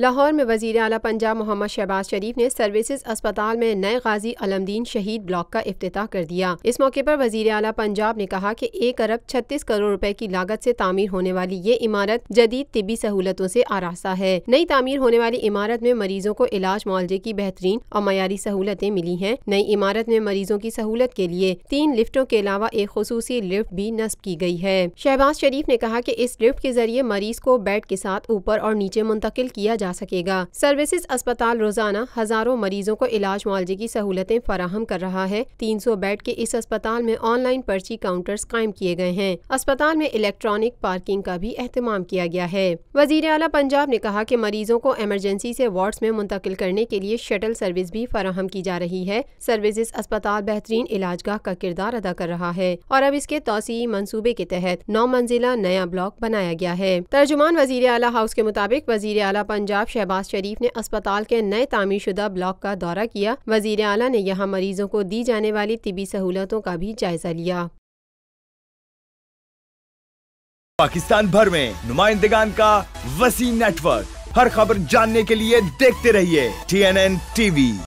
لاہور میں وزیر اعلیٰ پنجاب محمد شہباز شریف نے سروسز اسپتال میں نئے غازی دین شہید بلاک کا افتتاح کر دیا اس موقع پر وزیر اعلیٰ پنجاب نے کہا کہ ایک ارب چھتیس کروڑ روپے کی لاگت سے تعمیر ہونے والی یہ عمارت جدید طبی سہولتوں سے آراستہ ہے نئی تعمیر ہونے والی عمارت میں مریضوں کو علاج معالجے کی بہترین اور معیاری سہولتیں ملی ہیں نئی عمارت میں مریضوں کی سہولت کے لیے تین لفٹوں کے علاوہ ایک خصوصی لفٹ بھی نصب کی گئی ہے شہباز شریف نے کہا کہ اس لفٹ کے ذریعے مریض کو بیڈ کے ساتھ اوپر اور نیچے منتقل کیا جا سکے گا سروسز اسپتال روزانہ ہزاروں مریضوں کو علاج معالجے کی سہولتیں فراہم کر رہا ہے تین سو بیڈ کے اس اسپتال میں آن لائن پرچی کاؤنٹرز قائم کیے گئے ہیں اسپتال میں الیکٹرانک پارکنگ کا بھی اہتمام کیا گیا ہے وزیر اعلیٰ پنجاب نے کہا کہ مریضوں کو ایمرجنسی سے وارڈز میں منتقل کرنے کے لیے شٹل سروس بھی فراہم کی جا رہی ہے سروسز اسپتال بہترین علاج گاہ کا کردار ادا کر رہا ہے اور اب اس کے توسیعی منصوبے کے تحت نو منزلہ نیا بلاک بنایا گیا ہے ترجمان وزیر اعلیٰ ہاؤس کے مطابق وزیر اعلیٰ پنجاب شہباز شریف نے اسپتال کے نئے تعمیر شدہ بلاک کا دورہ کیا وزیر اعلیٰ نے یہاں مریضوں کو دی جانے والی طبی سہولتوں کا بھی جائزہ لیا پاکستان بھر میں نمائندگان کا وسیع ورک ہر خبر جاننے کے لیے دیکھتے رہیے ٹی این این ٹی وی